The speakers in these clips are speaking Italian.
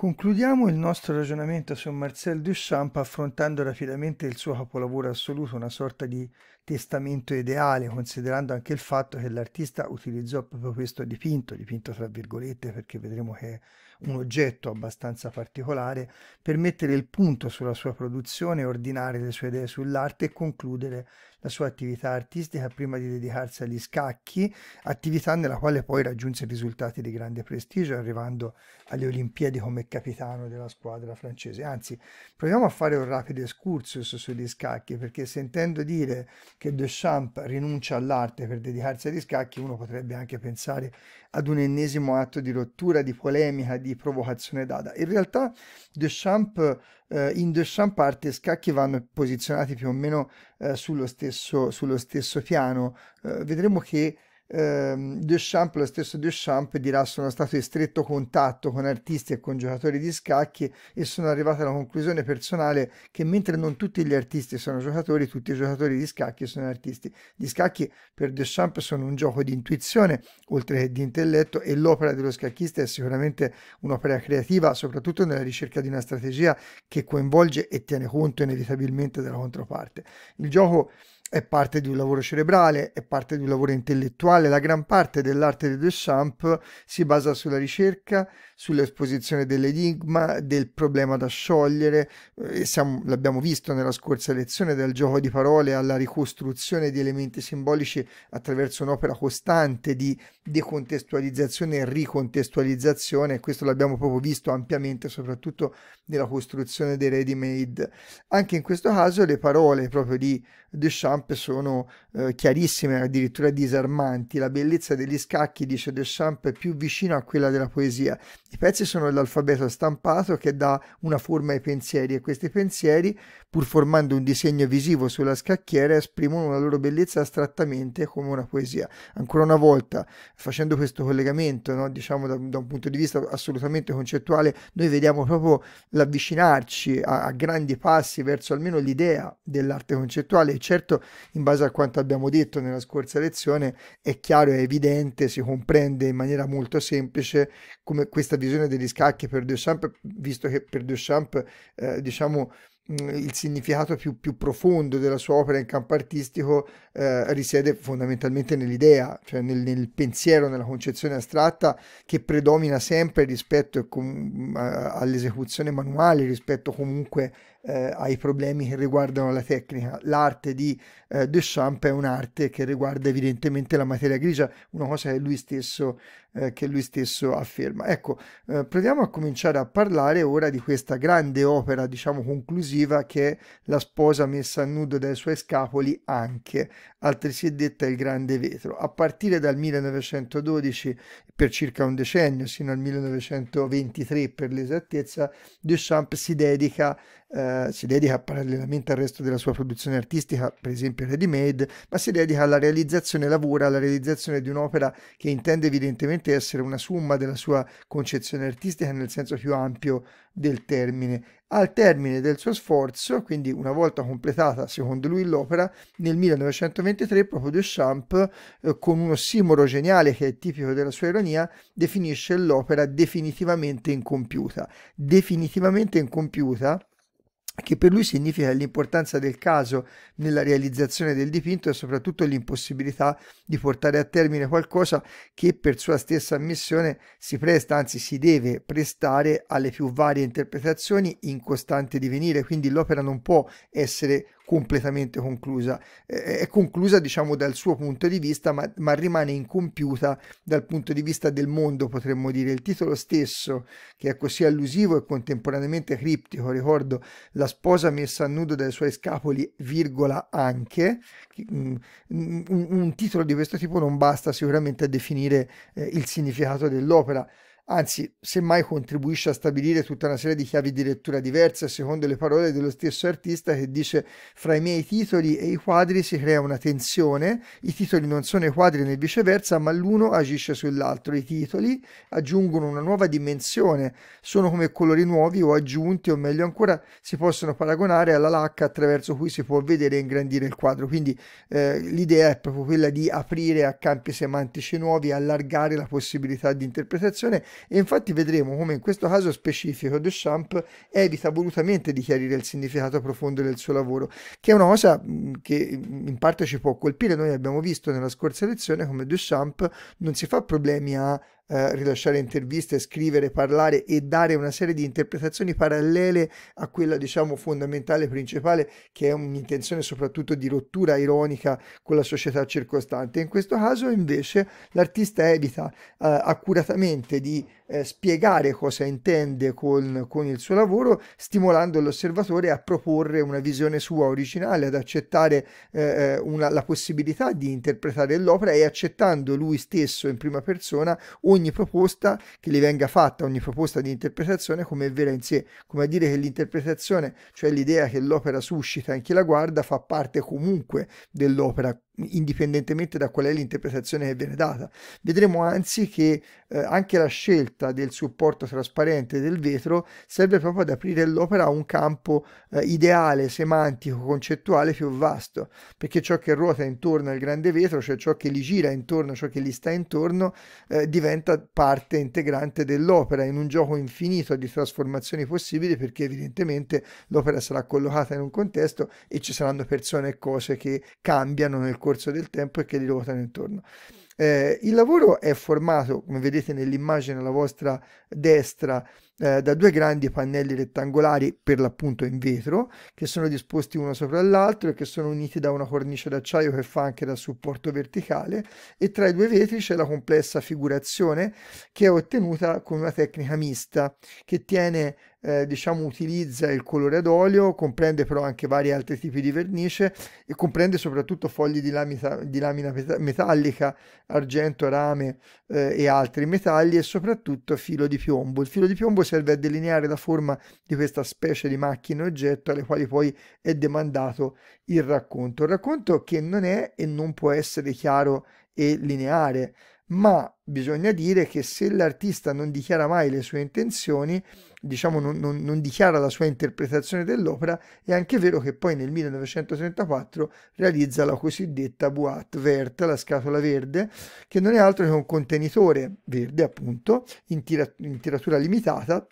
Concludiamo il nostro ragionamento su Marcel Duchamp affrontando rapidamente il suo capolavoro assoluto, una sorta di testamento ideale, considerando anche il fatto che l'artista utilizzò proprio questo dipinto, dipinto tra virgolette perché vedremo che un oggetto abbastanza particolare per mettere il punto sulla sua produzione, ordinare le sue idee sull'arte e concludere la sua attività artistica prima di dedicarsi agli scacchi, attività nella quale poi raggiunse risultati di grande prestigio arrivando alle Olimpiadi come capitano della squadra francese. Anzi, proviamo a fare un rapido excursus sugli scacchi perché sentendo dire che Deschamps rinuncia all'arte per dedicarsi agli scacchi uno potrebbe anche pensare ad un ennesimo atto di rottura, di polemica, di di provocazione dada. In realtà Deschamps, eh, in Deschamps parte e scacchi vanno posizionati più o meno eh, sullo, stesso, sullo stesso piano. Eh, vedremo che eh, Duchamp, lo stesso Duchamp dirà sono stato in stretto contatto con artisti e con giocatori di scacchi e sono arrivato alla conclusione personale che mentre non tutti gli artisti sono giocatori, tutti i giocatori di scacchi sono artisti. Gli scacchi per Duchamp sono un gioco di intuizione oltre che di intelletto e l'opera dello scacchista è sicuramente un'opera creativa, soprattutto nella ricerca di una strategia che coinvolge e tiene conto inevitabilmente della controparte. Il gioco è parte di un lavoro cerebrale, è parte di un lavoro intellettuale. La gran parte dell'arte di Duchamp si basa sulla ricerca, sull'esposizione dell'enigma, del problema da sciogliere. Eh, siamo, l'abbiamo visto nella scorsa lezione, dal gioco di parole alla ricostruzione di elementi simbolici attraverso un'opera costante di decontestualizzazione e ricontestualizzazione. Questo l'abbiamo proprio visto ampiamente, soprattutto nella costruzione dei ready made. Anche in questo caso le parole proprio di Deschamps sono eh, chiarissime, addirittura disarmanti. La bellezza degli scacchi, dice Deschamps, è più vicina a quella della poesia. I pezzi sono l'alfabeto stampato che dà una forma ai pensieri e questi pensieri pur formando un disegno visivo sulla scacchiera, esprimono la loro bellezza astrattamente come una poesia. Ancora una volta, facendo questo collegamento, no, diciamo da, da, un punto di vista assolutamente concettuale, noi vediamo proprio l'avvicinarci a, a grandi passi verso almeno l'idea dell'arte concettuale. E certo, in base a quanto abbiamo detto nella scorsa lezione, è chiaro, è evidente, si comprende in maniera molto semplice come questa visione degli scacchi per Duchamp, visto che per Duchamp, eh, diciamo, il significato più, più, profondo della sua opera in campo artistico eh, risiede fondamentalmente nell'idea, cioè nel, nel, pensiero, nella concezione astratta che predomina sempre rispetto all'esecuzione manuale, rispetto comunque eh, ai problemi che riguardano la tecnica. L'arte di eh, Duchamp è un'arte che riguarda evidentemente la materia grigia, una cosa che lui stesso, eh, che lui stesso afferma. Ecco, eh, proviamo a cominciare a parlare ora di questa grande opera, diciamo, conclusiva che è La sposa messa a nudo dai suoi scapoli, anche, altresì detta Il grande vetro. A partire dal 1912, per circa un decennio, sino al 1923 per l'esattezza, Duchamp si dedica a eh, si dedica parallelamente al resto della sua produzione artistica, per esempio ready made, ma si dedica alla realizzazione, lavora alla realizzazione di un'opera che intende evidentemente essere una somma della sua concezione artistica nel senso più ampio del termine. Al termine del suo sforzo, quindi una volta completata secondo lui l'opera, nel 1923 proprio Duchamp, eh, con uno ossimoro geniale che è tipico della sua ironia, definisce l'opera definitivamente incompiuta. Definitivamente incompiuta che per lui significa l'importanza del caso nella realizzazione del dipinto e soprattutto l'impossibilità di portare a termine qualcosa che per sua stessa ammissione si presta, anzi si deve prestare alle più varie interpretazioni in costante divenire, quindi l'opera non può essere completamente conclusa. È conclusa, diciamo, dal suo punto di vista, ma, ma, rimane incompiuta dal punto di vista del mondo, potremmo dire. Il titolo stesso, che è così allusivo e contemporaneamente criptico, ricordo, la sposa messa a nudo dai suoi scapoli, virgola, anche, mm, mm, un, un titolo di questo tipo non basta sicuramente a definire eh, il significato dell'opera anzi semmai contribuisce a stabilire tutta una serie di chiavi di lettura diverse secondo le parole dello stesso artista che dice fra i miei titoli e i quadri si crea una tensione, i titoli non sono i quadri né viceversa, ma l'uno agisce sull'altro, i titoli aggiungono una nuova dimensione, sono come colori nuovi o aggiunti o meglio ancora si possono paragonare alla lacca attraverso cui si può vedere e ingrandire il quadro, quindi eh, l'idea è proprio quella di aprire a campi semantici nuovi, allargare la possibilità di interpretazione e infatti vedremo come in questo caso specifico Duchamp evita volutamente di chiarire il significato profondo del suo lavoro, che è una cosa che in parte ci può colpire. Noi abbiamo visto nella scorsa lezione come Duchamp non si fa problemi a eh, rilasciare interviste, scrivere, parlare e dare una serie di interpretazioni parallele a quella diciamo fondamentale principale che è un'intenzione soprattutto di rottura ironica con la società circostante. In questo caso invece l'artista evita eh, accuratamente di eh, spiegare cosa intende con, con il suo lavoro, stimolando l'osservatore a proporre una visione sua originale, ad accettare eh, eh, una, la possibilità di interpretare l'opera e accettando lui stesso in prima persona ogni proposta che gli venga fatta, ogni proposta di interpretazione come vera in sé, come a dire che l'interpretazione, cioè l'idea che l'opera suscita in chi la guarda, fa parte comunque dell'opera indipendentemente da qual è l'interpretazione che viene data. Vedremo anzi che eh, anche la scelta del supporto trasparente del vetro serve proprio ad aprire l'opera a un campo eh, ideale, semantico, concettuale più vasto, perché ciò che ruota intorno al grande vetro, cioè ciò che gli gira intorno, ciò che gli sta intorno, eh, diventa parte integrante dell'opera in un gioco infinito di trasformazioni possibili perché evidentemente l'opera sarà collocata in un contesto e ci saranno persone e cose che cambiano nel corso corso del tempo e che li ruotano intorno. Eh, il lavoro è formato, come vedete nell'immagine alla vostra destra, eh, da due grandi pannelli rettangolari per l'appunto in vetro, che sono disposti uno sopra l'altro e che sono uniti da una cornice d'acciaio che fa anche da supporto verticale e tra i due vetri c'è la complessa figurazione che è ottenuta con una tecnica mista che tiene eh, diciamo, utilizza il colore ad olio, comprende però anche vari altri tipi di vernice e comprende soprattutto fogli di, lamita, di lamina metallica, argento, rame eh, e altri metalli e soprattutto filo di piombo. Il filo di piombo serve a delineare la forma di questa specie di macchina oggetto alle quali poi è demandato il racconto. Un racconto che non è e non può essere chiaro e lineare ma bisogna dire che se l'artista non dichiara mai le sue intenzioni, diciamo non, non, non dichiara la sua interpretazione dell'opera, è anche vero che poi nel 1934 realizza la cosiddetta boîte verte, la scatola verde, che non è altro che un contenitore verde appunto, in, tira in tiratura limitata,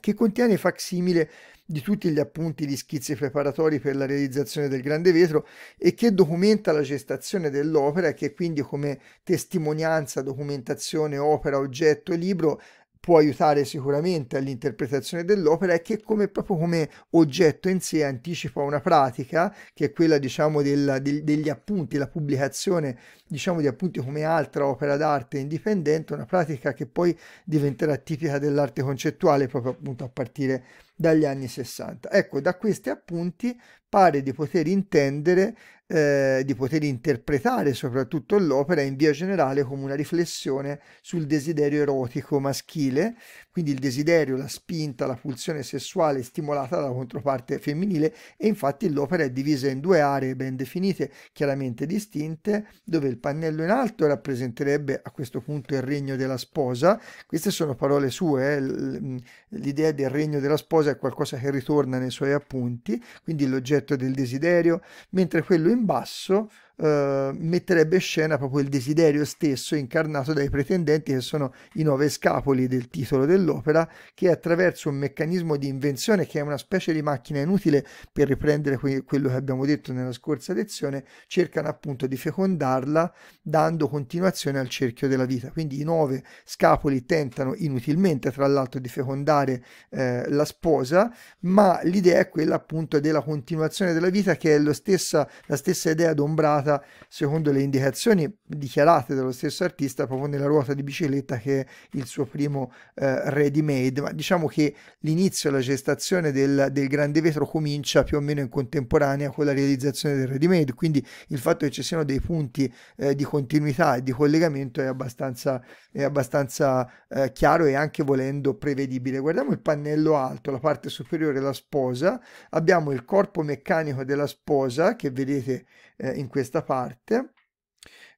che contiene facsimile di tutti gli appunti di schizzi preparatori per la realizzazione del Grande Vetro e che documenta la gestazione dell'opera e che quindi come testimonianza, documentazione, opera, oggetto e libro può aiutare sicuramente all'interpretazione dell'opera e che come, proprio come oggetto in sé anticipa una pratica che è quella diciamo del, del, degli appunti, la pubblicazione diciamo di appunti come altra opera d'arte indipendente, una pratica che poi diventerà tipica dell'arte concettuale proprio appunto a partire dagli anni 60. Ecco, da questi appunti pare di poter intendere, eh, di poter interpretare soprattutto l'opera in via generale come una riflessione sul desiderio erotico maschile, quindi il desiderio, la spinta, la pulsione sessuale stimolata dalla controparte femminile e infatti l'opera è divisa in due aree ben definite, chiaramente distinte, dove il pannello in alto rappresenterebbe a questo punto il regno della sposa, queste sono parole sue, eh? l'idea del regno della sposa è qualcosa che ritorna nei suoi appunti, quindi l'oggetto effetto del desiderio, mentre quello in basso eh, metterebbe scena proprio il desiderio stesso incarnato dai pretendenti che sono i nove scapoli del titolo dell'opera, che attraverso un meccanismo di invenzione che è una specie di macchina inutile per riprendere que quello che abbiamo detto nella scorsa lezione, cercano appunto di fecondarla dando continuazione al cerchio della vita. Quindi i nove scapoli tentano inutilmente tra l'altro di fecondare eh, la sposa, ma l'idea è quella appunto della continuazione della vita che è stessa, la stessa idea dombrata effettuata secondo le indicazioni dichiarate dallo stesso artista proprio nella ruota di bicicletta che è il suo primo eh, ready made, ma diciamo che l'inizio e la gestazione del, del, grande vetro comincia più o meno in contemporanea con la realizzazione del ready made, quindi il fatto che ci siano dei punti eh, di continuità e di collegamento è abbastanza, è abbastanza eh, chiaro e anche volendo prevedibile. Guardiamo il pannello alto, la parte superiore la sposa, abbiamo il corpo meccanico della sposa che vedete eh, in questa parte,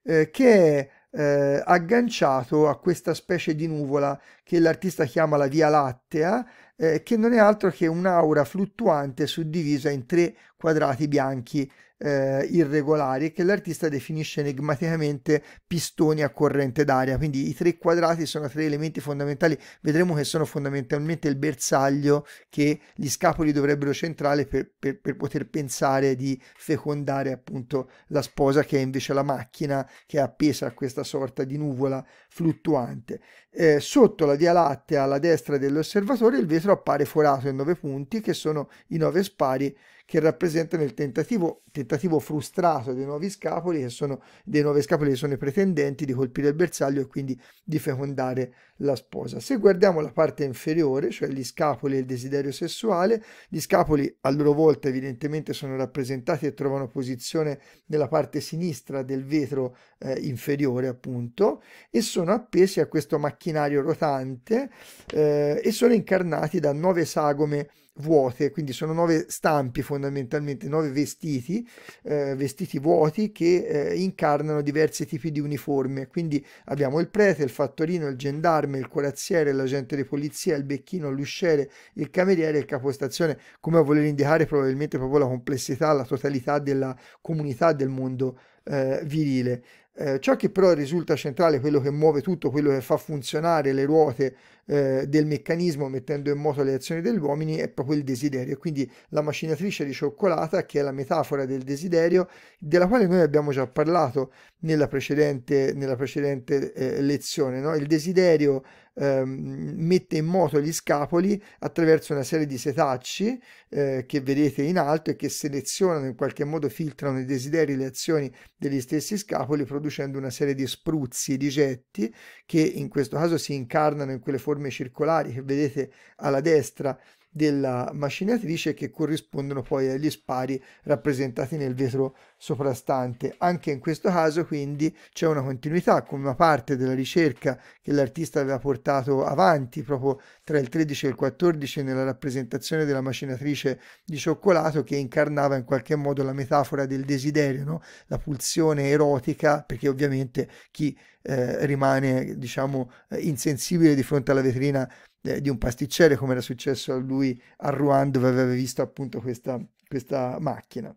eh, che è eh, agganciato a questa specie di nuvola che l'artista chiama la Via Lattea, eh, che non è altro che un'aura fluttuante suddivisa in tre quadrati bianchi eh, irregolari che l'artista definisce enigmaticamente pistoni a corrente d'aria. Quindi i tre quadrati sono tre elementi fondamentali, vedremo che sono fondamentalmente il bersaglio che gli scapoli dovrebbero centrare per, per, per poter pensare di fecondare appunto la sposa che è invece la macchina che è appesa a questa sorta di nuvola fluttuante. Eh, sotto la Via Lattea alla destra dell'osservatore il vetro appare forato in nove punti che sono i nove spari che rappresentano il tentativo, tentativo frustrato dei nuovi scapoli che sono dei nuovi scapoli che sono i pretendenti di colpire il bersaglio e quindi di fecondare la sposa. Se guardiamo la parte inferiore, cioè gli scapoli e il desiderio sessuale, gli scapoli a loro volta evidentemente sono rappresentati e trovano posizione nella parte sinistra del vetro eh, inferiore appunto e sono appesi a questo macchinario rotante eh, e sono incarnati da nove sagome vuote, quindi sono nove stampi fondamentalmente, nove vestiti, eh, vestiti vuoti che eh, incarnano diversi tipi di uniforme, quindi abbiamo il prete, il fattorino, il gendarme, l'arme, il corazziere, l'agente di polizia, il becchino, l'usciere, il cameriere, e il capostazione, come a voler indicare probabilmente proprio la complessità, la totalità della comunità del mondo eh, virile. Eh, ciò che però risulta centrale, quello che muove tutto, quello che fa funzionare le ruote eh, del meccanismo mettendo in moto le azioni degli uomini è proprio il desiderio. Quindi la macinatrice di cioccolata, che è la metafora del desiderio, della quale noi abbiamo già parlato nella precedente, nella precedente eh, lezione. No? Il desiderio ehm, mette in moto gli scapoli attraverso una serie di setacci eh, che vedete in alto e che selezionano in qualche modo, filtrano i desideri e le azioni degli stessi scapoli producendo una serie di spruzzi, di getti che in questo caso si incarnano in quelle forme forme circolari che vedete alla destra della macinatrice che corrispondono poi agli spari rappresentati nel vetro soprastante. Anche in questo caso quindi c'è una continuità con una parte della ricerca che l'artista aveva portato avanti proprio tra il 13 e il 14 nella rappresentazione della macinatrice di cioccolato che incarnava in qualche modo la metafora del desiderio, no? la pulsione erotica, perché ovviamente chi eh, rimane diciamo insensibile di fronte alla vetrina eh, di un pasticcere, come era successo a lui a Rouen, dove aveva visto appunto questa, questa macchina.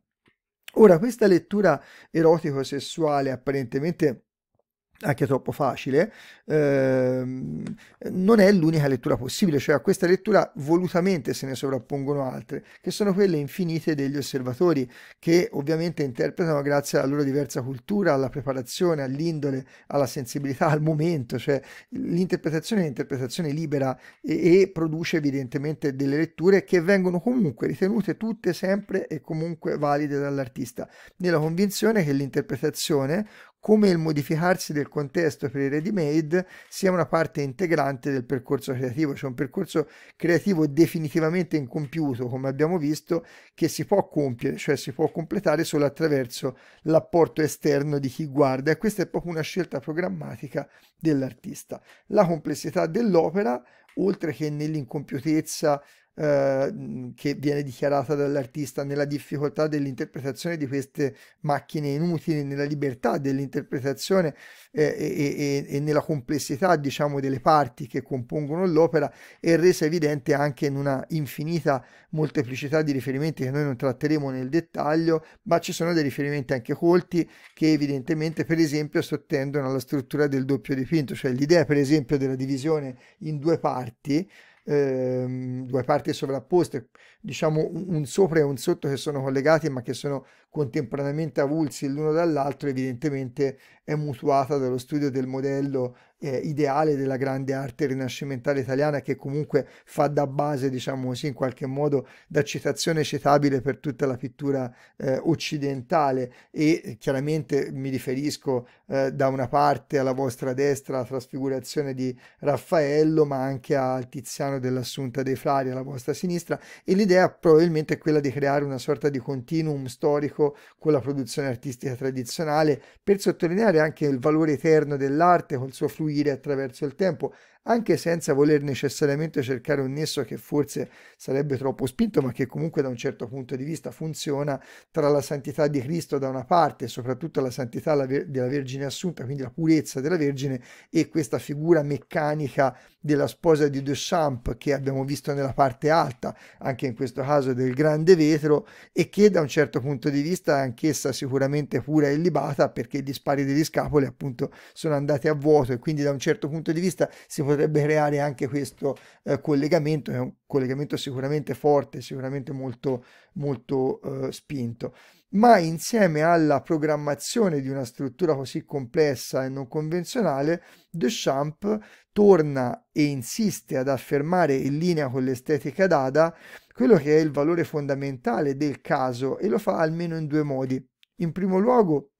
Ora, questa lettura erotico-sessuale apparentemente anche troppo facile, ehm, non è l'unica lettura possibile, cioè a questa lettura volutamente se ne sovrappongono altre, che sono quelle infinite degli osservatori, che ovviamente interpretano grazie alla loro diversa cultura, alla preparazione, all'indole, alla sensibilità, al momento, cioè l'interpretazione è un'interpretazione libera e, e produce evidentemente delle letture che vengono comunque ritenute tutte sempre e comunque valide dall'artista, nella convinzione che l'interpretazione come il modificarsi del contesto per i ready made sia una parte integrante del percorso creativo, cioè un percorso creativo definitivamente incompiuto, come abbiamo visto, che si può compiere, cioè si può completare solo attraverso l'apporto esterno di chi guarda e questa è proprio una scelta programmatica dell'artista. La complessità dell'opera, oltre che nell'incompiutezza eh, che viene dichiarata dall'artista nella difficoltà dell'interpretazione di queste macchine inutili, nella libertà dell'interpretazione eh, e, e, e, nella complessità diciamo delle parti che compongono l'opera è resa evidente anche in una infinita molteplicità di riferimenti che noi non tratteremo nel dettaglio, ma ci sono dei riferimenti anche colti che evidentemente per esempio sottendono alla struttura del doppio dipinto, cioè l'idea per esempio della divisione in due parti ehm, due parti sovrapposte, diciamo un sopra e un sotto che sono collegati ma che sono contemporaneamente avulsi l'uno dall'altro, evidentemente è mutuata dallo studio del modello eh, ideale della grande arte rinascimentale italiana che comunque fa da base, diciamo così, in qualche modo da citazione citabile per tutta la pittura eh, occidentale e chiaramente mi riferisco eh, da una parte alla vostra destra la trasfigurazione di Raffaello ma anche al Tiziano dell'Assunta dei Frari alla vostra sinistra e l'idea probabilmente è quella di creare una sorta di continuum storico con la produzione artistica tradizionale per sottolineare anche il valore eterno dell'arte col suo flusso fruire attraverso il tempo anche senza voler necessariamente cercare un nesso che forse sarebbe troppo spinto, ma che comunque da un certo punto di vista funziona tra la santità di Cristo da una parte e soprattutto la santità della Vergine Assunta, quindi la purezza della Vergine e questa figura meccanica della sposa di Duchamp che abbiamo visto nella parte alta, anche in questo caso del grande vetro, e che da un certo punto di vista è anch'essa sicuramente pura e libata perché gli spari degli scapoli appunto sono andati a vuoto e quindi da un certo punto di vista si potrebbe potrebbe creare anche questo eh, collegamento, è un collegamento sicuramente forte, sicuramente molto, molto eh, spinto. Ma insieme alla programmazione di una struttura così complessa e non convenzionale, Deschamps torna e insiste ad affermare in linea con l'estetica dada quello che è il valore fondamentale del caso e lo fa almeno in due modi. In primo luogo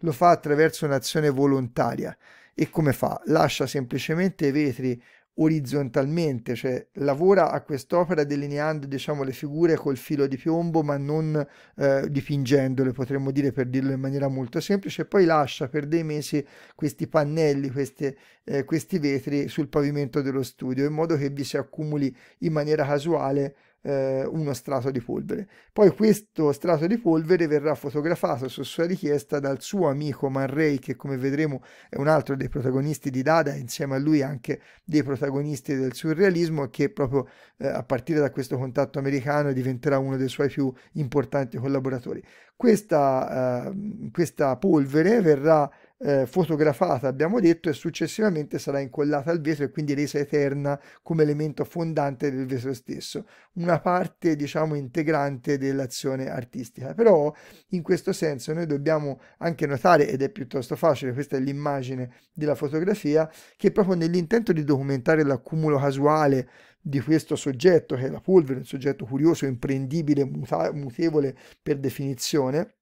lo fa attraverso un'azione volontaria, e come fa? Lascia semplicemente i vetri orizzontalmente, cioè lavora a quest'opera delineando diciamo le figure col filo di piombo ma non eh, dipingendole, potremmo dire per dirlo in maniera molto semplice, e poi lascia per dei mesi questi pannelli, queste, eh, questi vetri sul pavimento dello studio in modo che vi si accumuli in maniera casuale eh, uno strato di polvere. Poi questo strato di polvere verrà fotografato su sua richiesta dal suo amico Man Ray, che come vedremo è un altro dei protagonisti di Dada, insieme a lui anche dei protagonisti del surrealismo, che proprio eh, a partire da questo contatto americano diventerà uno dei suoi più importanti collaboratori. Questa, eh, questa polvere verrà eh, fotografata, abbiamo detto, e successivamente sarà incollata al vetro e quindi resa eterna come elemento fondante del vetro stesso, una parte diciamo integrante dell'azione artistica. Però in questo senso noi dobbiamo anche notare, ed è piuttosto facile, questa è l'immagine della fotografia, che proprio nell'intento di documentare l'accumulo casuale di questo soggetto, che è la polvere, un soggetto curioso, imprendibile, muta- mutevole per definizione,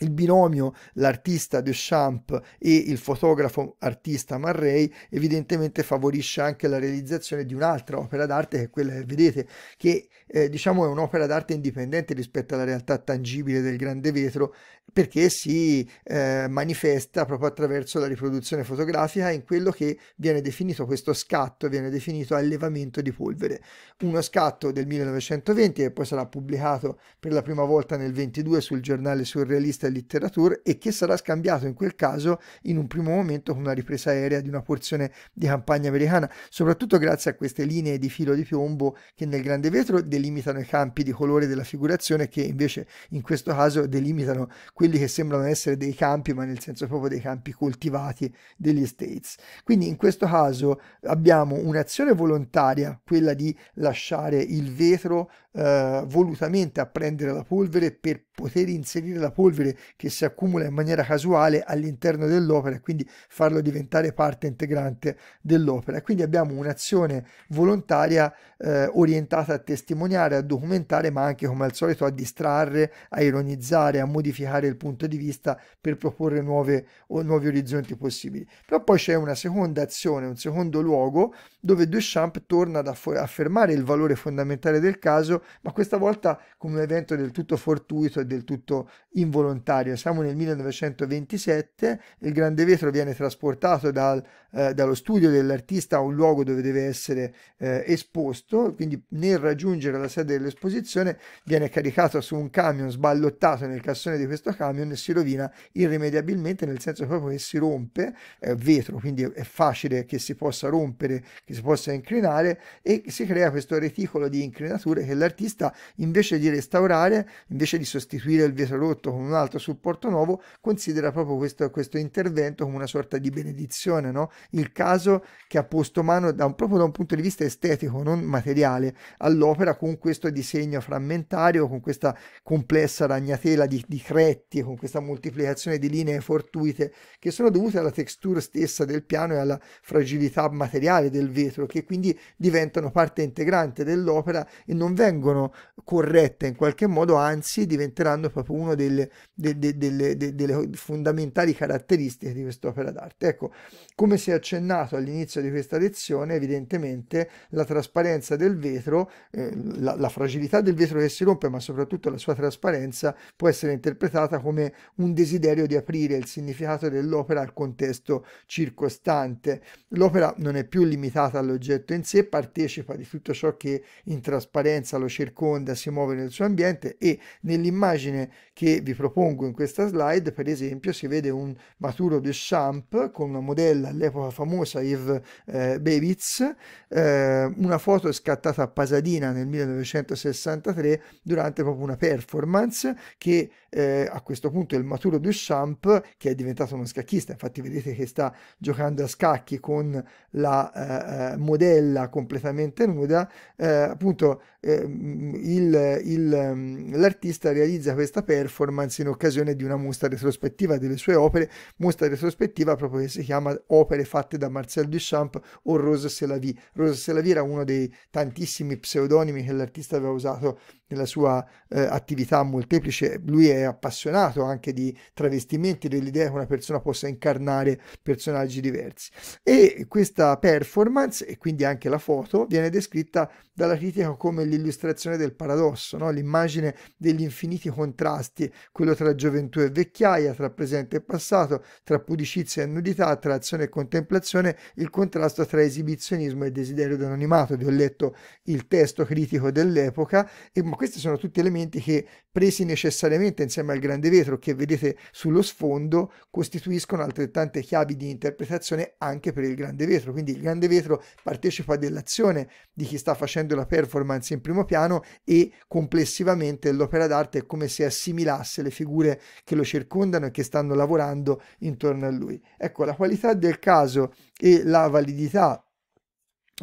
il binomio l'artista Duchamp e il fotografo artista Marray evidentemente favorisce anche la realizzazione di un'altra opera d'arte che è quella che vedete che eh, diciamo è un'opera d'arte indipendente rispetto alla realtà tangibile del grande vetro perché si eh, manifesta proprio attraverso la riproduzione fotografica in quello che viene definito questo scatto, viene definito allevamento di polvere. Uno scatto del 1920 che poi sarà pubblicato per la prima volta nel 22 sul giornale Surrealista e Literature e che sarà scambiato in quel caso in un primo momento con una ripresa aerea di una porzione di campagna americana, soprattutto grazie a queste linee di filo di piombo che nel grande vetro delimitano i campi di colore della figurazione che invece in questo caso delimitano quelli che sembrano essere dei campi, ma nel senso proprio dei campi coltivati degli States. Quindi in questo caso abbiamo un'azione volontaria, quella di lasciare il vetro eh, volutamente a prendere la polvere per poter inserire la polvere che si accumula in maniera casuale all'interno dell'opera e quindi farlo diventare parte integrante dell'opera. Quindi abbiamo un'azione volontaria eh, orientata a testimoniare, a documentare, ma anche come al solito a distrarre, a ironizzare, a modificare il punto di vista per proporre nuove, o nuovi orizzonti possibili. Però poi c'è una seconda azione, un secondo luogo dove Duchamp torna ad affermare il valore fondamentale del caso, ma questa volta come un evento del tutto fortuito del tutto involontario. Siamo nel 1927, il Grande Vetro viene trasportato dal eh, dallo studio dell'artista a un luogo dove deve essere eh, esposto, quindi nel raggiungere la sede dell'esposizione viene caricato su un camion, sballottato nel cassone di questo camion e si rovina irrimediabilmente, nel senso proprio che si rompe, è vetro, quindi è facile che si possa rompere, che si possa incrinare e si crea questo reticolo di inclinature che l'artista invece di restaurare, invece di sostituire il vetro rotto con un altro supporto nuovo, considera proprio questo, questo intervento come una sorta di benedizione, no? il caso che ha posto mano da un, proprio da un punto di vista estetico, non materiale, all'opera con questo disegno frammentario, con questa complessa ragnatela di, di cretti, con questa moltiplicazione di linee fortuite che sono dovute alla texture stessa del piano e alla fragilità materiale del vetro, che quindi diventano parte integrante dell'opera e non vengono corrette in qualche modo, anzi diventeranno proprio una delle, de, de, de, delle fondamentali caratteristiche di quest'opera d'arte. Ecco, come se si è accennato all'inizio di questa lezione, evidentemente la trasparenza del vetro, eh, la, la, fragilità del vetro che si rompe, ma soprattutto la sua trasparenza può essere interpretata come un desiderio di aprire il significato dell'opera al contesto circostante. L'opera non è più limitata all'oggetto in sé, partecipa di tutto ciò che in trasparenza lo circonda, si muove nel suo ambiente e nell'immagine che vi propongo in questa slide, per esempio, si vede un maturo Duchamp con una modella all'epoca famosa Yves eh, Bevitz, eh, una foto scattata a Pasadena nel 1963 durante proprio una performance che eh, a questo punto il maturo Duchamp che è diventato uno scacchista, infatti vedete che sta giocando a scacchi con la eh, eh modella completamente nuda, eh, appunto eh, mm, il, il, mm, l'artista realizza questa performance in occasione di una mostra retrospettiva delle sue opere, mostra retrospettiva proprio che si chiama Opere fatte da Marcel Duchamp o Rose Selavi. Rose Selavi era uno dei tantissimi pseudonimi che l'artista aveva usato nella sua eh, attività molteplice, lui è appassionato anche di travestimenti, dell'idea che una persona possa incarnare personaggi diversi. E questa performance, e quindi anche la foto, viene descritta dalla critica come l'illustrazione del paradosso, no? l'immagine degli infiniti contrasti, quello tra gioventù e vecchiaia, tra presente e passato, tra pudicizia e nudità, tra azione e contemplazione, il contrasto tra esibizionismo e desiderio d'anonimato. Vi ho letto il testo critico dell'epoca, ma questi sono tutti elementi che, presi necessariamente insieme al grande vetro che vedete sullo sfondo, costituiscono altrettante chiavi di interpretazione anche per il grande vetro. Quindi il grande vetro partecipa dell'azione di chi sta facendo mettendo la performance in primo piano e complessivamente l'opera d'arte è come se assimilasse le figure che lo circondano e che stanno lavorando intorno a lui. Ecco, la qualità del caso e la validità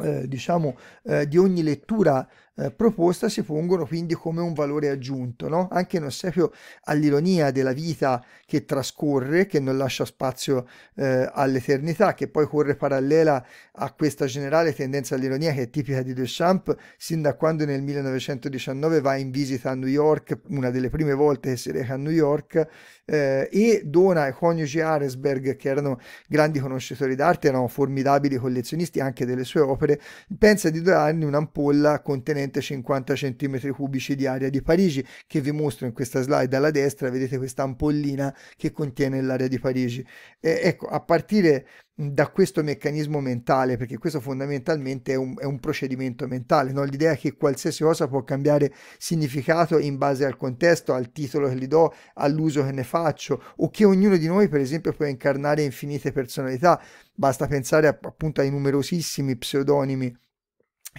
eh, diciamo eh, di ogni lettura eh, proposta si pongono quindi come un valore aggiunto, no? anche in ossequio all'ironia della vita che trascorre, che non lascia spazio eh, all'eternità, che poi corre parallela a questa generale tendenza all'ironia che è tipica di Duchamp sin da quando nel 1919 va in visita a New York, una delle prime volte che si reca a New York, eh, e dona ai coniugi Aresberg, che erano grandi conoscitori d'arte, erano formidabili collezionisti anche delle sue opere, pensa di donargli un'ampolla contenente praticamente 50 cm cubici di aria di Parigi che vi mostro in questa slide alla destra vedete questa ampollina che contiene l'area di Parigi e, ecco a partire da questo meccanismo mentale, perché questo fondamentalmente è un, è un procedimento mentale, no? l'idea che qualsiasi cosa può cambiare significato in base al contesto, al titolo che gli do, all'uso che ne faccio, o che ognuno di noi per esempio può incarnare infinite personalità, basta pensare appunto ai numerosissimi pseudonimi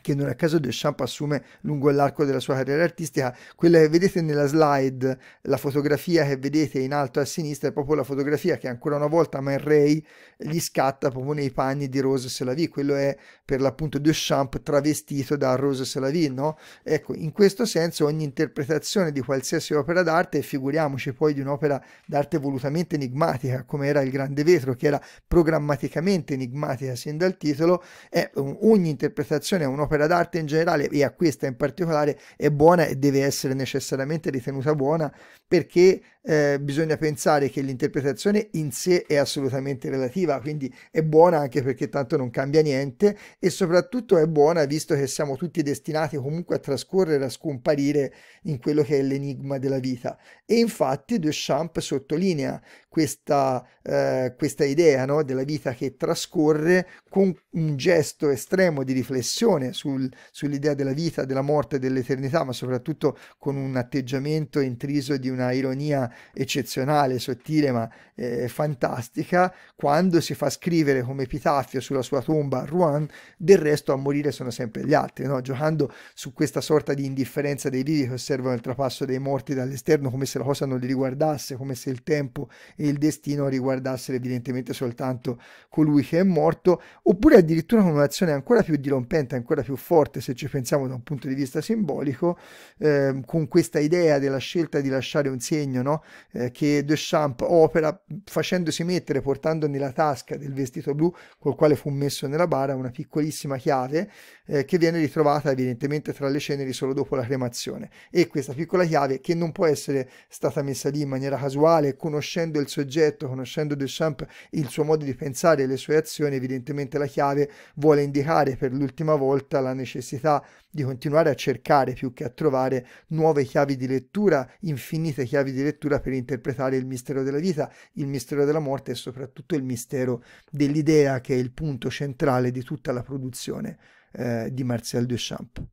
che non a caso Deschamps assume lungo l'arco della sua carriera artistica, quella che vedete nella slide, la fotografia che vedete in alto a sinistra è proprio la fotografia che ancora una volta Man Ray gli scatta proprio nei panni di Rose Selavi, quello è per l'appunto Deschamps travestito da Rose Selavi, no? Ecco, in questo senso ogni interpretazione di qualsiasi opera d'arte, e figuriamoci poi di un'opera d'arte volutamente enigmatica come era Il Grande Vetro, che era programmaticamente enigmatica sin dal titolo, è, ogni interpretazione è un'opera l'opera d'arte in generale e a questa in particolare è buona e deve essere necessariamente ritenuta buona perché eh, bisogna pensare che l'interpretazione in sé è assolutamente relativa, quindi è buona anche perché tanto non cambia niente e soprattutto è buona visto che siamo tutti destinati comunque a trascorrere, a scomparire in quello che è l'enigma della vita. E infatti Duchamp sottolinea questa, eh, questa idea no, della vita che trascorre con un gesto estremo di riflessione sul, sull'idea della vita, della morte, dell'eternità, ma soprattutto con un atteggiamento intriso di una ironia eccezionale, sottile ma eh, fantastica, quando si fa scrivere come epitaffio sulla sua tomba Rouen, del resto a morire sono sempre gli altri, no? giocando su questa sorta di indifferenza dei vivi che osservano il trapasso dei morti dall'esterno come se la cosa non li riguardasse, come se il tempo e il destino riguardassero evidentemente soltanto colui che è morto, oppure addirittura con un'azione ancora più dirompente, ancora più forte se ci pensiamo da un punto di vista simbolico, eh, con questa idea della scelta di lasciare un segno, no? eh, che Deschamps opera facendosi mettere, portando nella tasca del vestito blu col quale fu messo nella bara una piccolissima chiave eh, che viene ritrovata evidentemente tra le ceneri solo dopo la cremazione e questa piccola chiave che non può essere stata messa lì in maniera casuale, conoscendo il soggetto, conoscendo Deschamps il suo modo di pensare e le sue azioni, evidentemente la chiave vuole indicare per l'ultima volta la necessità di continuare a cercare più che a trovare nuove chiavi di lettura, infinite chiavi di lettura per interpretare il mistero della vita, il mistero della morte e soprattutto il mistero dell'idea che è il punto centrale di tutta la produzione eh, di Marcel Duchamp.